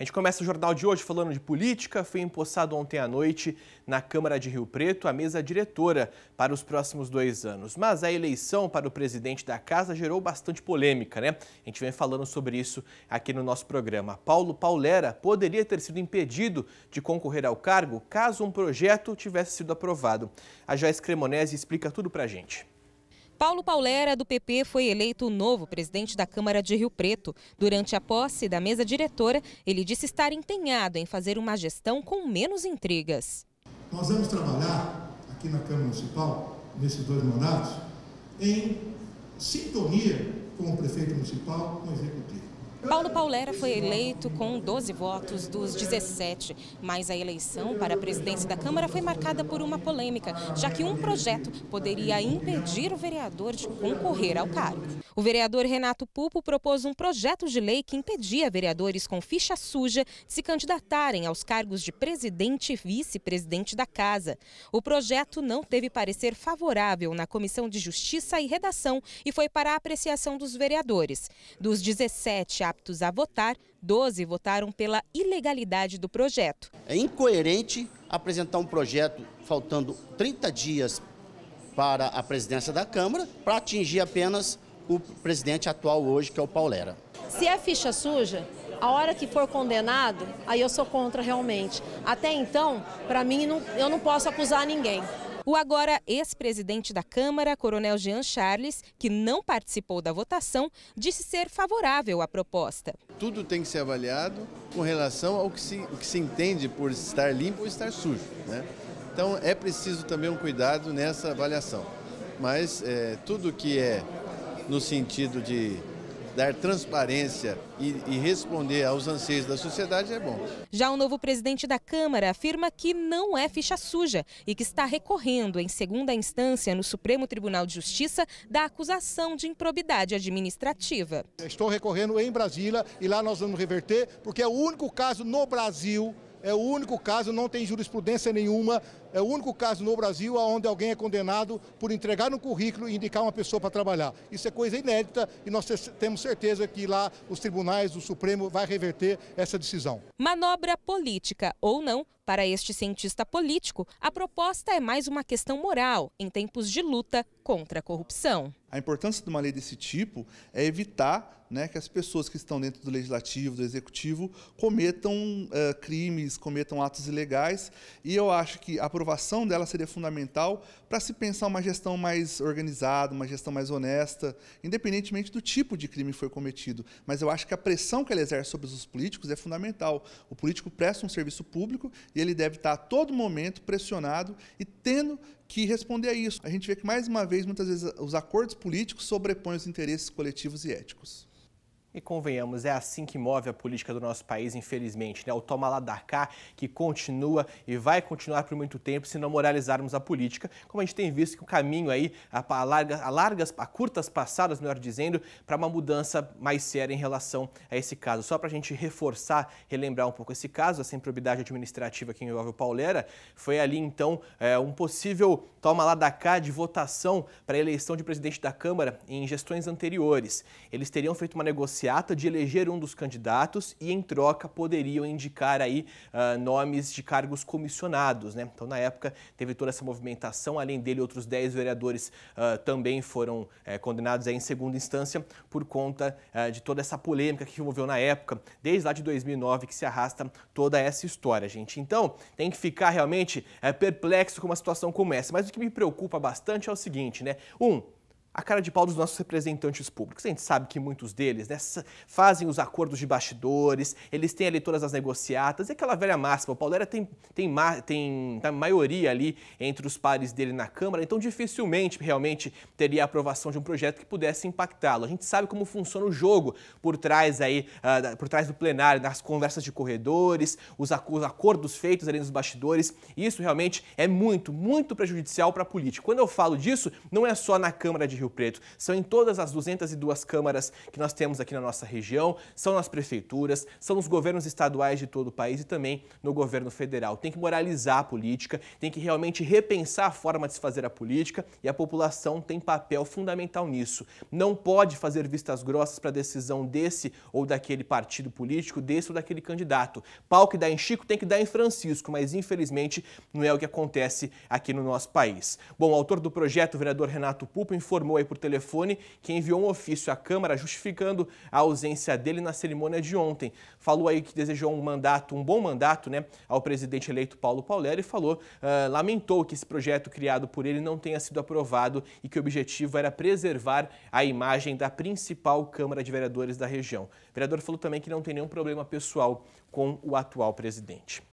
A gente começa o jornal de hoje falando de política. Foi empossado ontem à noite na Câmara de Rio Preto a mesa diretora para os próximos dois anos. Mas a eleição para o presidente da casa gerou bastante polêmica, né? A gente vem falando sobre isso aqui no nosso programa. Paulo Paulera poderia ter sido impedido de concorrer ao cargo caso um projeto tivesse sido aprovado. A Joyce Cremonese explica tudo para a gente. Paulo Paulera, do PP, foi eleito novo presidente da Câmara de Rio Preto. Durante a posse da mesa diretora, ele disse estar empenhado em fazer uma gestão com menos intrigas. Nós vamos trabalhar aqui na Câmara Municipal, nesses dois mandatos, em sintonia com o prefeito municipal, com o executivo. Paulo Paulera foi eleito com 12 votos dos 17, mas a eleição para a presidência da Câmara foi marcada por uma polêmica, já que um projeto poderia impedir o vereador de concorrer ao cargo. O vereador Renato Pupo propôs um projeto de lei que impedia vereadores com ficha suja de se candidatarem aos cargos de presidente e vice-presidente da casa. O projeto não teve parecer favorável na Comissão de Justiça e Redação e foi para a apreciação dos vereadores. Dos 17 a aptos a votar, 12 votaram pela ilegalidade do projeto. É incoerente apresentar um projeto faltando 30 dias para a presidência da Câmara para atingir apenas o presidente atual hoje, que é o Paulera. Se é ficha suja, a hora que for condenado, aí eu sou contra realmente. Até então, para mim, não, eu não posso acusar ninguém. O agora ex-presidente da Câmara, Coronel Jean Charles, que não participou da votação, disse ser favorável à proposta. Tudo tem que ser avaliado com relação ao que se, o que se entende por estar limpo ou estar sujo. Né? Então é preciso também um cuidado nessa avaliação. Mas é, tudo que é no sentido de dar transparência e, e responder aos anseios da sociedade é bom. Já o novo presidente da Câmara afirma que não é ficha suja e que está recorrendo em segunda instância no Supremo Tribunal de Justiça da acusação de improbidade administrativa. Estou recorrendo em Brasília e lá nós vamos reverter, porque é o único caso no Brasil, é o único caso, não tem jurisprudência nenhuma é o único caso no Brasil onde alguém é condenado por entregar no currículo e indicar uma pessoa para trabalhar. Isso é coisa inédita e nós temos certeza que lá os tribunais o Supremo vai reverter essa decisão. Manobra política ou não, para este cientista político, a proposta é mais uma questão moral em tempos de luta contra a corrupção. A importância de uma lei desse tipo é evitar né, que as pessoas que estão dentro do legislativo, do executivo, cometam uh, crimes, cometam atos ilegais. E eu acho que a aprovação dela seria fundamental para se pensar uma gestão mais organizada, uma gestão mais honesta, independentemente do tipo de crime que foi cometido. Mas eu acho que a pressão que ela exerce sobre os políticos é fundamental. O político presta um serviço público e ele deve estar a todo momento pressionado e tendo que responder a isso. A gente vê que, mais uma vez, muitas vezes os acordos políticos sobrepõem os interesses coletivos e éticos. E convenhamos, é assim que move a política do nosso país, infelizmente. Né? O toma lá da cá, que continua e vai continuar por muito tempo se não moralizarmos a política. Como a gente tem visto que o caminho aí, a, larga, a largas, a curtas passadas, melhor dizendo, para uma mudança mais séria em relação a esse caso. Só para a gente reforçar, relembrar um pouco esse caso, essa improbidade administrativa que envolve o Paulera, foi ali então é, um possível toma lá da cá de votação para a eleição de presidente da Câmara em gestões anteriores. Eles teriam feito uma negociação se ata de eleger um dos candidatos e, em troca, poderiam indicar aí uh, nomes de cargos comissionados. Né? Então, na época, teve toda essa movimentação. Além dele, outros 10 vereadores uh, também foram uh, condenados aí, em segunda instância por conta eh, de toda essa polêmica que envolveu na época, desde lá de 2009, que se arrasta toda essa história, gente. Então, tem que ficar realmente eh, perplexo com uma situação como essa. Mas o que me preocupa bastante é o seguinte, né? Um, a cara de pau dos nossos representantes públicos. A gente sabe que muitos deles né, fazem os acordos de bastidores, eles têm ali todas as negociatas, e aquela velha máxima, o Paulera tem, tem, tem a tá, maioria ali entre os pares dele na Câmara, então dificilmente realmente teria a aprovação de um projeto que pudesse impactá-lo. A gente sabe como funciona o jogo por trás aí, uh, por trás do plenário, nas conversas de corredores, os, os acordos feitos ali nos bastidores, e isso realmente é muito, muito prejudicial para a política. Quando eu falo disso, não é só na Câmara de Rio Preto, são em todas as 202 câmaras que nós temos aqui na nossa região, são nas prefeituras, são nos governos estaduais de todo o país e também no governo federal. Tem que moralizar a política, tem que realmente repensar a forma de se fazer a política e a população tem papel fundamental nisso. Não pode fazer vistas grossas para a decisão desse ou daquele partido político, desse ou daquele candidato. Pau que dá em Chico tem que dar em Francisco, mas infelizmente não é o que acontece aqui no nosso país. Bom, o autor do projeto, o vereador Renato Pupo, informou aí por telefone que enviou um ofício à Câmara justificando a ausência dele na cerimônia de ontem. Falou aí que desejou um mandato, um bom mandato, né, ao presidente eleito Paulo Pauleri e falou, uh, lamentou que esse projeto criado por ele não tenha sido aprovado e que o objetivo era preservar a imagem da principal Câmara de Vereadores da região. O vereador falou também que não tem nenhum problema pessoal com o atual presidente.